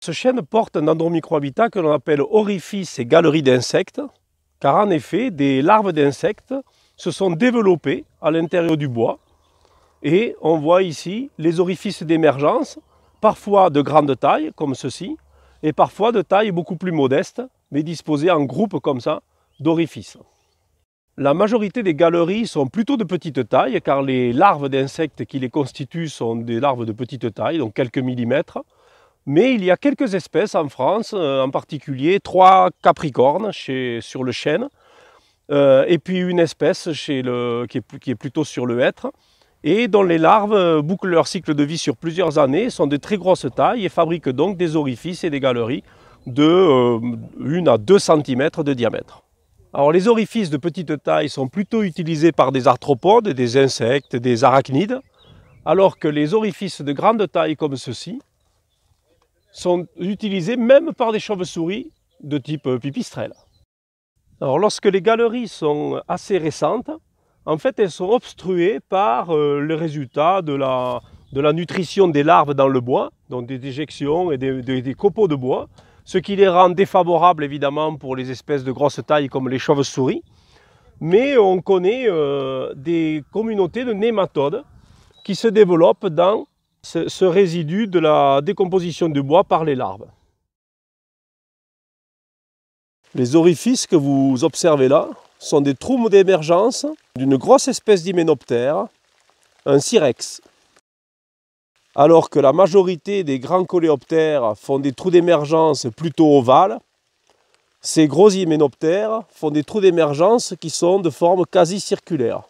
Ce chêne porte un endromicrohabitat que l'on appelle orifice et galerie d'insectes, car en effet, des larves d'insectes se sont développées à l'intérieur du bois. Et on voit ici les orifices d'émergence, parfois de grande taille, comme ceci, et parfois de taille beaucoup plus modeste, mais disposées en groupes comme ça d'orifices. La majorité des galeries sont plutôt de petite taille, car les larves d'insectes qui les constituent sont des larves de petite taille, donc quelques millimètres. Mais il y a quelques espèces en France, euh, en particulier trois capricornes chez, sur le chêne, euh, et puis une espèce chez le, qui, est, plutôt sur le hêtre, et dont les larves euh, bouclent leur cycle de vie sur plusieurs années, sont de très grosses tailles et fabriquent donc des orifices et des galeries de 1 à 2 cm de diamètre. Alors les orifices de petite taille sont plutôt utilisés par des arthropodes, des insectes, des arachnides, alors que les orifices de grande taille comme ceux-ci sont utilisées même par des chauves-souris de type euh, pipistrelle. Alors lorsque les galeries sont assez récentes, en fait elles sont obstruées par euh, le résultat de la, nutrition des larves dans le bois, donc des déjections et des, copeaux de bois, ce qui les rend défavorables évidemment pour les espèces de grosse taille comme les chauves-souris. Mais on connaît euh, des communautés de nématodes qui se développent dans ce, résidu de la décomposition du bois par les larves. Les orifices que vous observez là sont des trous d'émergence d'une grosse espèce d'hyménoptère, un sirex. Alors que la majorité des grands coléoptères font des trous d'émergence plutôt ovales, ces gros hyménoptères font des trous d'émergence qui sont de forme quasi circulaire.